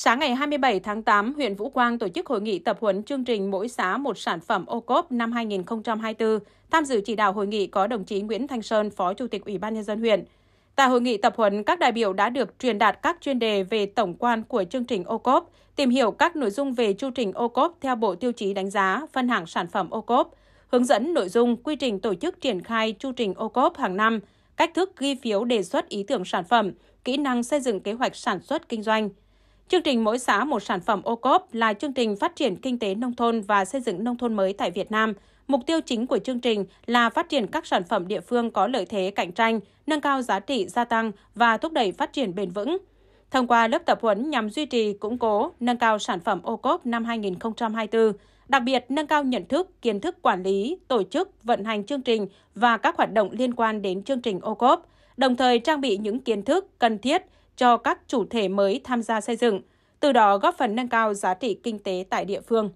Sáng ngày 27 tháng 8, huyện Vũ Quang tổ chức hội nghị tập huấn chương trình mỗi xã một sản phẩm ô cốp năm 2024. Tham dự chỉ đạo hội nghị có đồng chí Nguyễn Thanh Sơn, Phó Chủ tịch Ủy ban Nhân dân huyện. Tại hội nghị tập huấn, các đại biểu đã được truyền đạt các chuyên đề về tổng quan của chương trình ô cốp, tìm hiểu các nội dung về chương trình ô cốp theo bộ tiêu chí đánh giá, phân hạng sản phẩm ô cốp, hướng dẫn nội dung, quy trình tổ chức triển khai chương trình ô cốp hàng năm, cách thức ghi phiếu đề xuất ý tưởng sản phẩm, kỹ năng xây dựng kế hoạch sản xuất kinh doanh – Chương trình Mỗi xã một sản phẩm ô cốp là chương trình phát triển kinh tế nông thôn và xây dựng nông thôn mới tại Việt Nam. Mục tiêu chính của chương trình là phát triển các sản phẩm địa phương có lợi thế cạnh tranh, nâng cao giá trị gia tăng và thúc đẩy phát triển bền vững. Thông qua lớp tập huấn nhằm duy trì, củng cố, nâng cao sản phẩm ô cốp năm 2024, đặc biệt nâng cao nhận thức, kiến thức quản lý, tổ chức, vận hành chương trình và các hoạt động liên quan đến chương trình ô cốp, đồng thời trang bị những kiến thức cần thiết cho các chủ thể mới tham gia xây dựng, từ đó góp phần nâng cao giá trị kinh tế tại địa phương.